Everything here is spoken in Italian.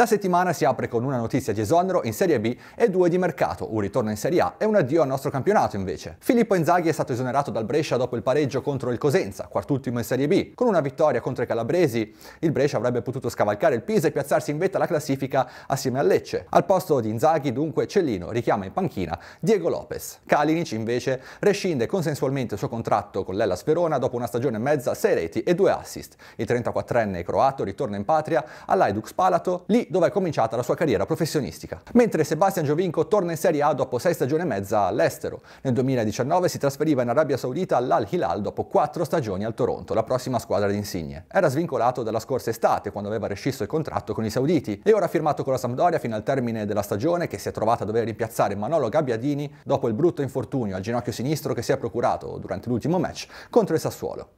La settimana si apre con una notizia di esonero in Serie B e due di mercato, un ritorno in Serie A e un addio al nostro campionato invece. Filippo Inzaghi è stato esonerato dal Brescia dopo il pareggio contro il Cosenza, quartultimo in Serie B. Con una vittoria contro i Calabresi, il Brescia avrebbe potuto scavalcare il Pisa e piazzarsi in vetta alla classifica assieme a Lecce. Al posto di Inzaghi dunque Cellino richiama in panchina Diego Lopez. Kalinic invece rescinde consensualmente il suo contratto con l'Ella Sperona dopo una stagione e mezza, 6 reti e 2 assist. Il 34enne croato ritorna in patria all'Aidux Palato, lì dove è cominciata la sua carriera professionistica. Mentre Sebastian Giovinco torna in Serie A dopo sei stagioni e mezza all'estero. Nel 2019 si trasferiva in Arabia Saudita all'Al Hilal dopo quattro stagioni al Toronto, la prossima squadra di Insigne. Era svincolato dalla scorsa estate quando aveva rescisso il contratto con i sauditi e ora ha firmato con la Sampdoria fino al termine della stagione che si è trovata a dover rimpiazzare Manolo Gabbiadini dopo il brutto infortunio al ginocchio sinistro che si è procurato durante l'ultimo match contro il Sassuolo.